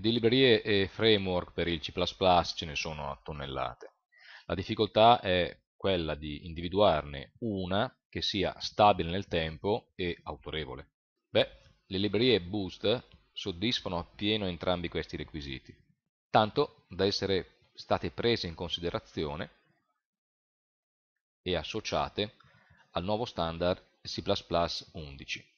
Di librerie e framework per il C++ ce ne sono a tonnellate. La difficoltà è quella di individuarne una che sia stabile nel tempo e autorevole. Beh, le librerie Boost soddisfano appieno entrambi questi requisiti, tanto da essere state prese in considerazione e associate al nuovo standard C++ 11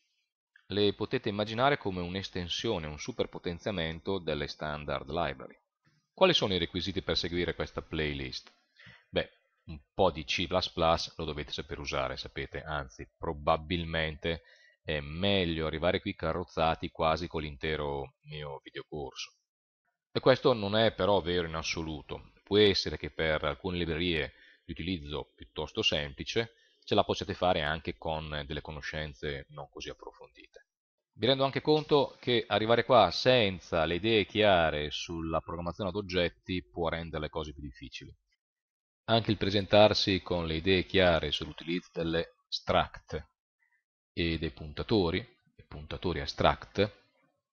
le potete immaginare come un'estensione, un superpotenziamento delle standard library. Quali sono i requisiti per seguire questa playlist? Beh, un po' di C++ lo dovete saper usare, sapete, anzi, probabilmente è meglio arrivare qui carrozzati quasi con l'intero mio videocorso. E questo non è però vero in assoluto. Può essere che per alcune librerie di utilizzo piuttosto semplice ce la possiate fare anche con delle conoscenze non così approfondite. Mi rendo anche conto che arrivare qua senza le idee chiare sulla programmazione ad oggetti può rendere le cose più difficili. Anche il presentarsi con le idee chiare sull'utilizzo delle struct e dei puntatori, e puntatori struct,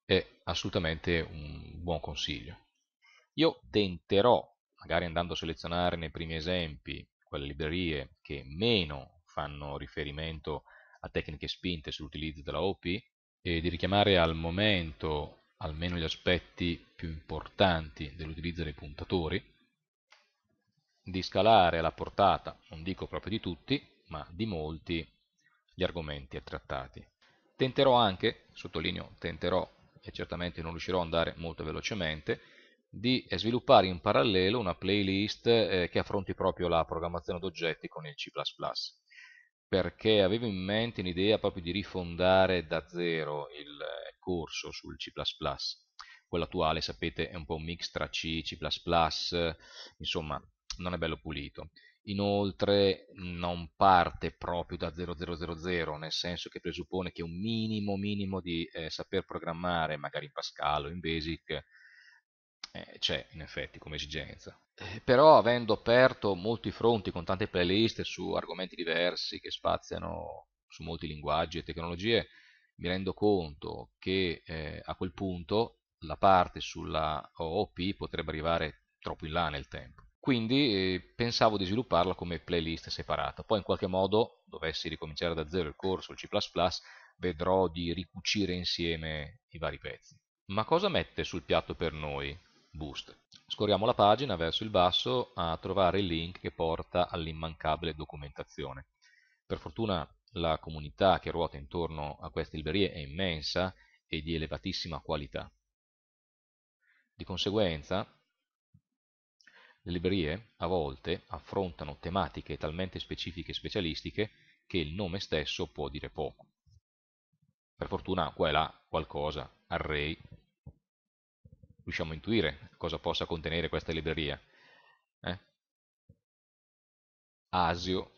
è assolutamente un buon consiglio. Io tenterò, magari andando a selezionare nei primi esempi, quelle librerie che meno fanno riferimento a tecniche spinte sull'utilizzo della OP e di richiamare al momento almeno gli aspetti più importanti dell'utilizzo dei puntatori, di scalare alla portata, non dico proprio di tutti, ma di molti, gli argomenti trattati. Tenterò anche, sottolineo tenterò, e certamente non riuscirò ad andare molto velocemente, di sviluppare in parallelo una playlist eh, che affronti proprio la programmazione d'oggetti con il C++ perché avevo in mente un'idea proprio di rifondare da zero il eh, corso sul C++. Quello attuale, sapete, è un po' un mix tra C, C++, insomma, non è bello pulito. Inoltre non parte proprio da 0000, nel senso che presuppone che un minimo, minimo di eh, saper programmare, magari in Pascal o in Basic, eh, c'è in effetti come esigenza. Eh, però avendo aperto molti fronti con tante playlist su argomenti diversi che spaziano su molti linguaggi e tecnologie, mi rendo conto che eh, a quel punto la parte sulla OOP potrebbe arrivare troppo in là nel tempo. Quindi eh, pensavo di svilupparla come playlist separata. Poi in qualche modo, dovessi ricominciare da zero il corso, il C++, vedrò di ricucire insieme i vari pezzi. Ma cosa mette sul piatto per noi boost. Scorriamo la pagina verso il basso a trovare il link che porta all'immancabile documentazione. Per fortuna la comunità che ruota intorno a queste librerie è immensa e di elevatissima qualità. Di conseguenza, le librerie a volte affrontano tematiche talmente specifiche e specialistiche che il nome stesso può dire poco. Per fortuna qua e là qualcosa, array, riusciamo a intuire cosa possa contenere questa libreria. Eh? Asio,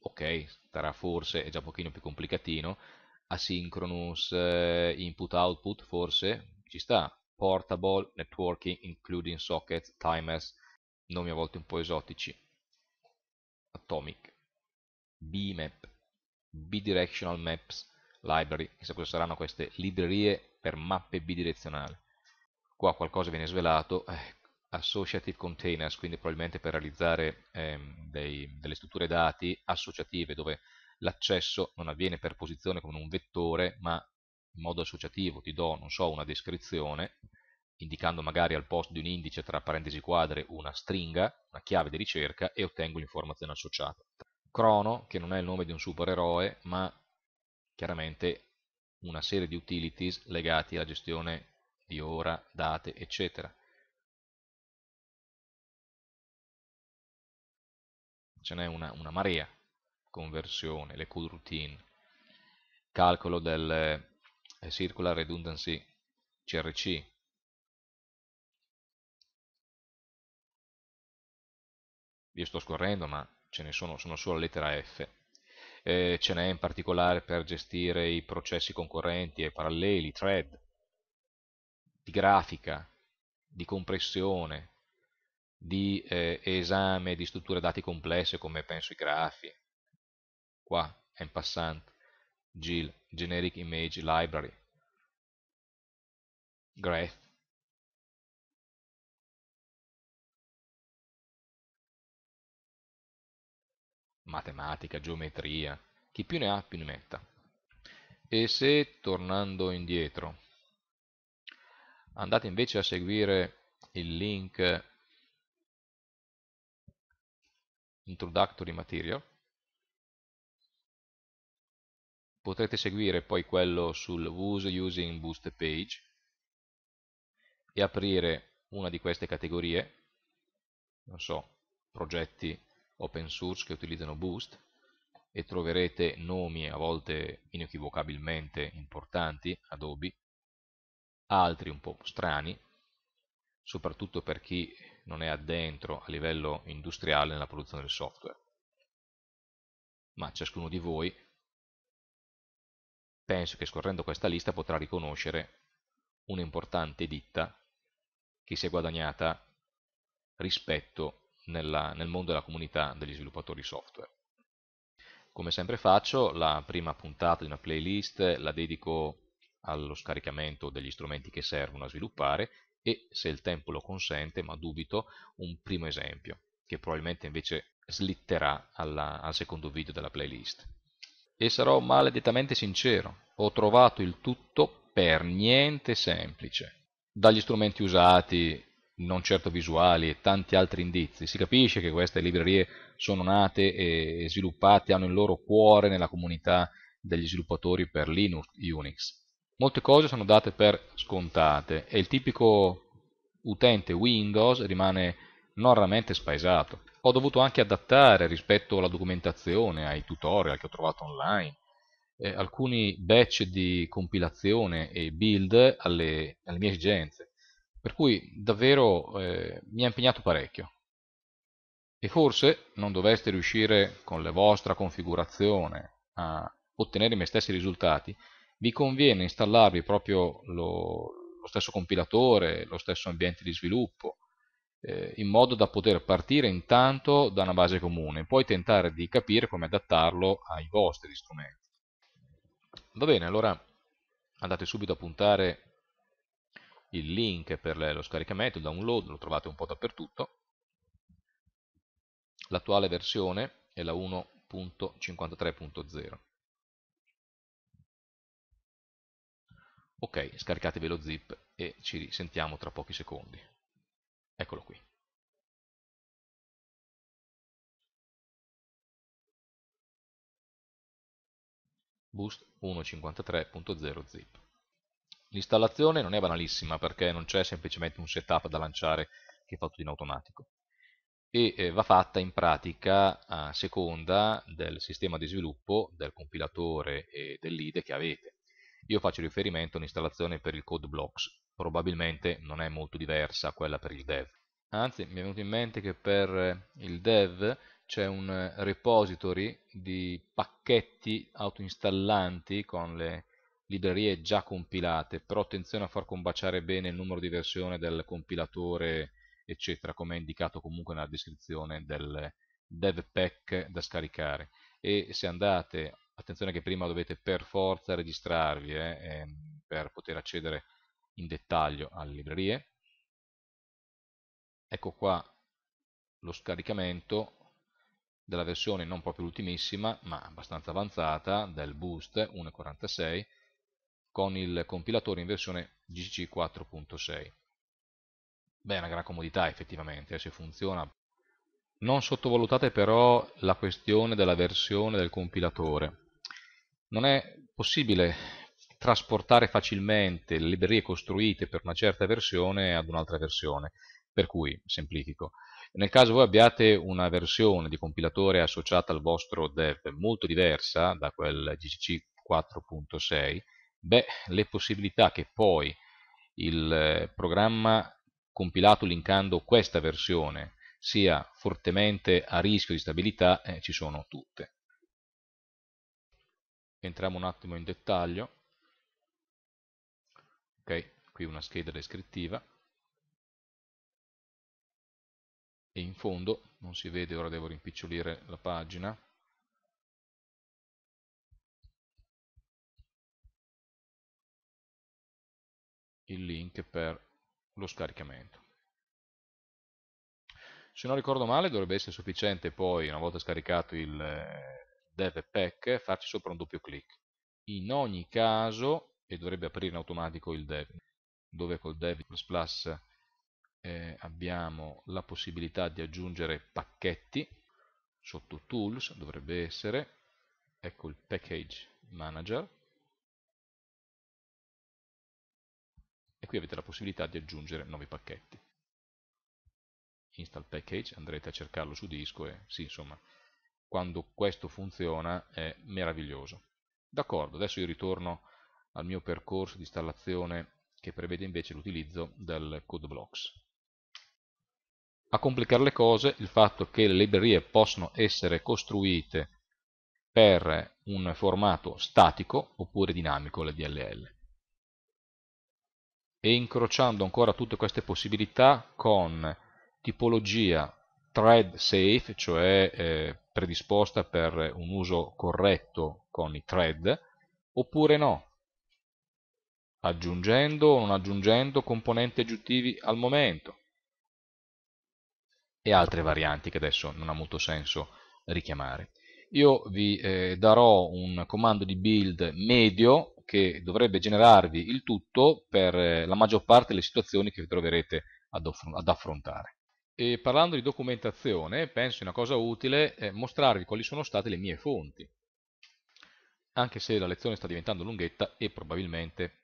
ok, starà forse, è già un pochino più complicatino, asynchronous eh, input-output forse ci sta, portable, networking, including sockets, timers, nomi a volte un po' esotici, atomic, bmap, bidirectional maps, library, chissà cosa saranno queste librerie per mappe bidirezionali qua qualcosa viene svelato, eh, associative containers, quindi probabilmente per realizzare ehm, dei, delle strutture dati associative dove l'accesso non avviene per posizione come un vettore, ma in modo associativo ti do, non so, una descrizione, indicando magari al posto di un indice tra parentesi quadre una stringa, una chiave di ricerca e ottengo l'informazione associata. Crono, che non è il nome di un supereroe, ma chiaramente una serie di utilities legati alla gestione di ora, date, eccetera. Ce n'è una, una marea, conversione, le coroutine, calcolo del eh, circular redundancy CRC, io sto scorrendo ma ce ne sono, sono solo lettera F eh, ce n'è in particolare per gestire i processi concorrenti e paralleli, thread di grafica, di compressione, di eh, esame di strutture dati complesse come penso i grafi. Qua, en passant, GIL, Generic Image Library, Graph. matematica, geometria, chi più ne ha più ne metta. E se tornando indietro andate invece a seguire il link introductory material potrete seguire poi quello sul WUS using boost page e aprire una di queste categorie non so, progetti open source che utilizzano boost e troverete nomi a volte inequivocabilmente importanti, Adobe, altri un po' strani, soprattutto per chi non è addentro a livello industriale nella produzione del software. Ma ciascuno di voi penso che scorrendo questa lista potrà riconoscere un'importante ditta che si è guadagnata rispetto nella, nel mondo della comunità degli sviluppatori software. Come sempre faccio, la prima puntata di una playlist la dedico allo scaricamento degli strumenti che servono a sviluppare e, se il tempo lo consente, ma dubito, un primo esempio, che probabilmente invece slitterà alla, al secondo video della playlist. E sarò maledettamente sincero, ho trovato il tutto per niente semplice. Dagli strumenti usati, non certo visuali e tanti altri indizi, si capisce che queste librerie sono nate e sviluppate, hanno il loro cuore nella comunità degli sviluppatori per Linux, Unix, molte cose sono date per scontate e il tipico utente Windows rimane normalmente spaesato. Ho dovuto anche adattare rispetto alla documentazione, ai tutorial che ho trovato online, eh, alcuni batch di compilazione e build alle, alle mie esigenze. Per cui davvero eh, mi ha impegnato parecchio. E forse non dovreste riuscire con la vostra configurazione a ottenere i miei stessi risultati, vi conviene installarvi proprio lo, lo stesso compilatore, lo stesso ambiente di sviluppo, eh, in modo da poter partire intanto da una base comune, poi tentare di capire come adattarlo ai vostri strumenti. Va bene, allora andate subito a puntare il link per lo scaricamento, il download, lo trovate un po' dappertutto. L'attuale versione è la 1.53.0. Ok, scaricatevi lo zip e ci risentiamo tra pochi secondi. Eccolo qui. Boost 1.53.0 zip. L'installazione non è banalissima perché non c'è semplicemente un setup da lanciare che è fatto in automatico e eh, va fatta in pratica a seconda del sistema di sviluppo, del compilatore e dell'IDE che avete. Io faccio riferimento all'installazione per il code blocks, probabilmente non è molto diversa a quella per il dev. Anzi, mi è venuto in mente che per eh, il dev c'è un eh, repository di pacchetti autoinstallanti con le librerie già compilate, però attenzione a far combaciare bene il numero di versione del compilatore, eccetera, come è indicato comunque nella descrizione del dev pack da scaricare. E se andate attenzione che prima dovete per forza registrarvi eh, ehm, per poter accedere in dettaglio alle librerie ecco qua lo scaricamento della versione non proprio ultimissima ma abbastanza avanzata del Boost 1.46 con il compilatore in versione GCC 4.6 beh è una gran comodità effettivamente eh, se funziona non sottovalutate però la questione della versione del compilatore non è possibile trasportare facilmente le librerie costruite per una certa versione ad un'altra versione. Per cui, semplifico, nel caso voi abbiate una versione di compilatore associata al vostro dev molto diversa da quel GCC 4.6, beh, le possibilità che poi il programma compilato linkando questa versione sia fortemente a rischio di stabilità eh, ci sono tutte entriamo un attimo in dettaglio ok qui una scheda descrittiva e in fondo non si vede ora devo rimpicciolire la pagina il link per lo scaricamento se non ricordo male dovrebbe essere sufficiente poi una volta scaricato il eh, deve pack farci sopra un doppio clic. In ogni caso, e dovrebbe aprire in automatico il dev, dove col dev plus plus eh, abbiamo la possibilità di aggiungere pacchetti sotto tools, dovrebbe essere, ecco il package manager, e qui avete la possibilità di aggiungere nuovi pacchetti install package, andrete a cercarlo su disco e sì, insomma, quando questo funziona è meraviglioso. D'accordo, adesso io ritorno al mio percorso di installazione che prevede invece l'utilizzo del code blocks. A complicare le cose il fatto che le librerie possono essere costruite per un formato statico oppure dinamico, le DLL. E incrociando ancora tutte queste possibilità con tipologia thread safe, cioè eh, predisposta per un uso corretto con i thread, oppure no, aggiungendo o non aggiungendo componenti aggiuntivi al momento e altre varianti che adesso non ha molto senso richiamare. Io vi eh, darò un comando di build medio che dovrebbe generarvi il tutto per eh, la maggior parte delle situazioni che vi troverete ad, ad affrontare. E parlando di documentazione, penso una cosa utile eh, mostrarvi quali sono state le mie fonti, anche se la lezione sta diventando lunghetta e probabilmente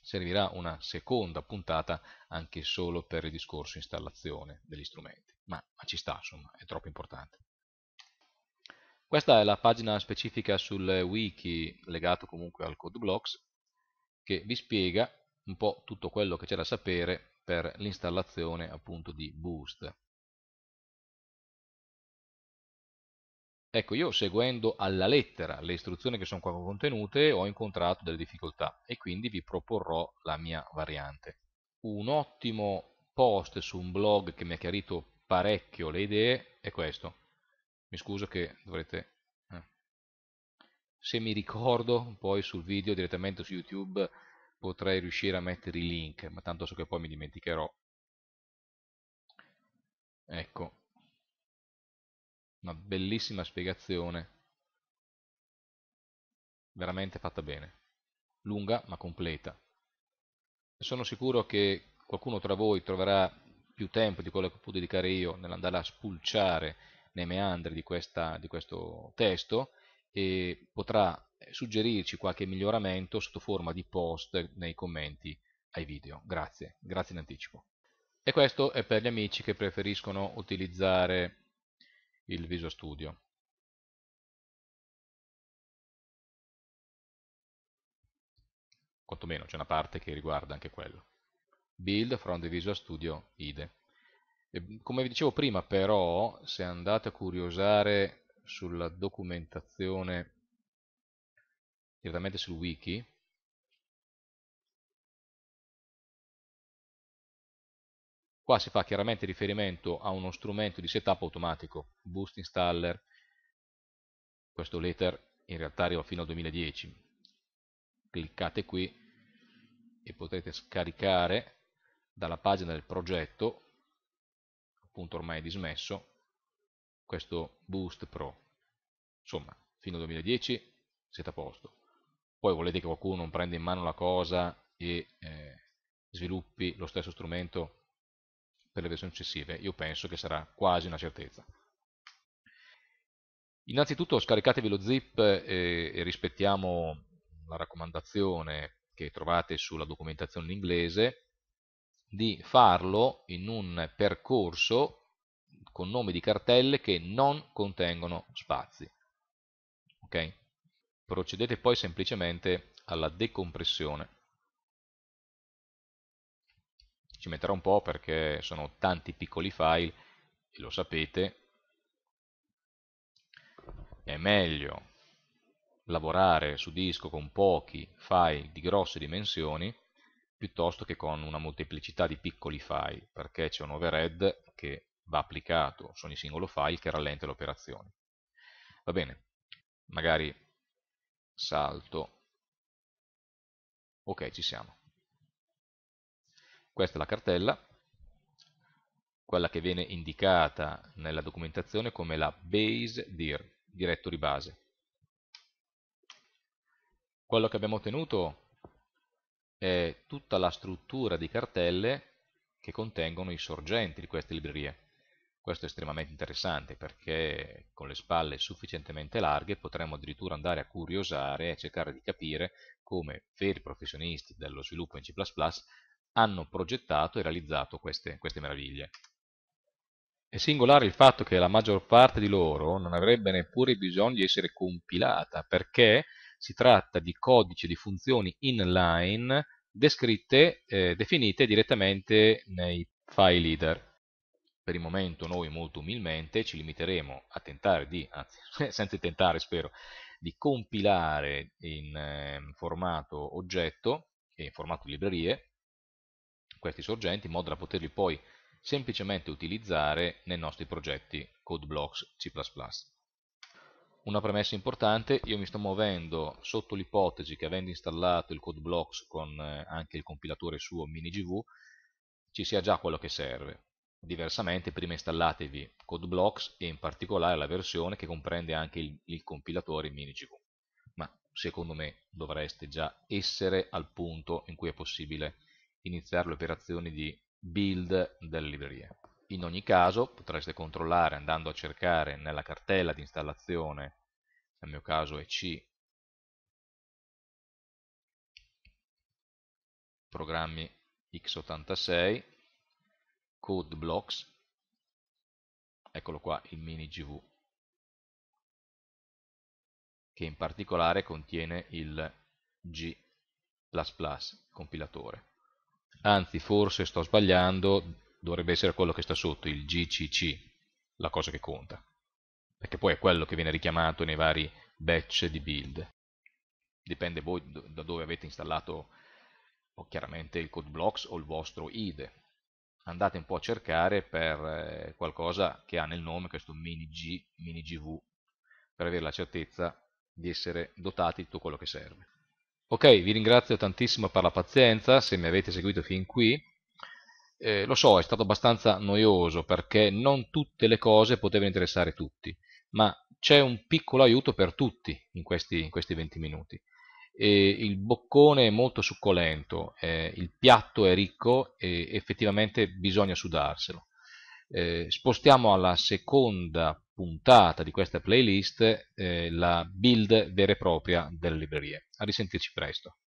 servirà una seconda puntata anche solo per il discorso installazione degli strumenti, ma, ma ci sta insomma, è troppo importante. Questa è la pagina specifica sul wiki legato comunque al CodeBlocks che vi spiega un po' tutto quello che c'è da sapere per l'installazione appunto di Boost. Ecco, io seguendo alla lettera le istruzioni che sono qua contenute ho incontrato delle difficoltà e quindi vi proporrò la mia variante. Un ottimo post su un blog che mi ha chiarito parecchio le idee è questo. Mi scuso che dovrete... Eh. Se mi ricordo, poi sul video direttamente su YouTube potrei riuscire a mettere i link, ma tanto so che poi mi dimenticherò. Ecco, una bellissima spiegazione, veramente fatta bene, lunga ma completa. Sono sicuro che qualcuno tra voi troverà più tempo di quello che può dedicare io nell'andare a spulciare nei meandri di, questa, di questo testo e potrà suggerirci qualche miglioramento sotto forma di post nei commenti ai video. Grazie, grazie in anticipo. E questo è per gli amici che preferiscono utilizzare il Visual Studio. Quantomeno c'è una parte che riguarda anche quello. Build from the Visual Studio IDE. E come vi dicevo prima però, se andate a curiosare sulla documentazione direttamente sul wiki qua si fa chiaramente riferimento a uno strumento di setup automatico boost installer questo letter in realtà arriva fino al 2010 cliccate qui e potete scaricare dalla pagina del progetto appunto ormai dismesso questo boost pro insomma fino al 2010 siete a posto poi volete che qualcuno non prenda in mano la cosa e eh, sviluppi lo stesso strumento per le versioni successive, io penso che sarà quasi una certezza. Innanzitutto scaricatevi lo zip e, eh, e rispettiamo la raccomandazione che trovate sulla documentazione in inglese di farlo in un percorso con nomi di cartelle che non contengono spazi. Okay? Procedete poi semplicemente alla decompressione. Ci metterà un po' perché sono tanti piccoli file, e lo sapete, è meglio lavorare su disco con pochi file di grosse dimensioni piuttosto che con una molteplicità di piccoli file, perché c'è un overhead che va applicato su ogni singolo file che rallenta le operazioni. Va bene, magari salto. Ok, ci siamo. Questa è la cartella, quella che viene indicata nella documentazione come la base dir, directory base. Quello che abbiamo ottenuto è tutta la struttura di cartelle che contengono i sorgenti di queste librerie. Questo è estremamente interessante perché con le spalle sufficientemente larghe potremmo addirittura andare a curiosare e cercare di capire come veri professionisti dello sviluppo in C++ hanno progettato e realizzato queste, queste meraviglie. È singolare il fatto che la maggior parte di loro non avrebbe neppure bisogno di essere compilata perché si tratta di codice di funzioni inline descritte, eh, definite direttamente nei file leader per il momento noi molto umilmente ci limiteremo a tentare di, anzi senza tentare spero, di compilare in eh, formato oggetto e in formato librerie questi sorgenti in modo da poterli poi semplicemente utilizzare nei nostri progetti CodeBlocks C++. Una premessa importante, io mi sto muovendo sotto l'ipotesi che avendo installato il CodeBlocks con eh, anche il compilatore suo MiniGV ci sia già quello che serve. Diversamente prima installatevi CodeBlocks e in particolare la versione che comprende anche il, il compilatore MiniGV, ma secondo me dovreste già essere al punto in cui è possibile iniziare le operazioni di build delle librerie. In ogni caso potreste controllare andando a cercare nella cartella di installazione, nel mio caso è C, programmi x86 code blocks eccolo qua il mini gv che in particolare contiene il G++ compilatore anzi forse sto sbagliando dovrebbe essere quello che sta sotto il GCC la cosa che conta perché poi è quello che viene richiamato nei vari batch di build dipende voi da dove avete installato o oh, chiaramente il code blocks o il vostro IDE andate un po' a cercare per eh, qualcosa che ha nel nome questo mini G, mini GV, per avere la certezza di essere dotati di tutto quello che serve. Ok, vi ringrazio tantissimo per la pazienza, se mi avete seguito fin qui. Eh, lo so, è stato abbastanza noioso perché non tutte le cose potevano interessare tutti, ma c'è un piccolo aiuto per tutti in questi, in questi 20 minuti. E il boccone è molto succolento, eh, il piatto è ricco e effettivamente bisogna sudarselo. Eh, spostiamo alla seconda puntata di questa playlist eh, la build vera e propria delle librerie. A risentirci presto.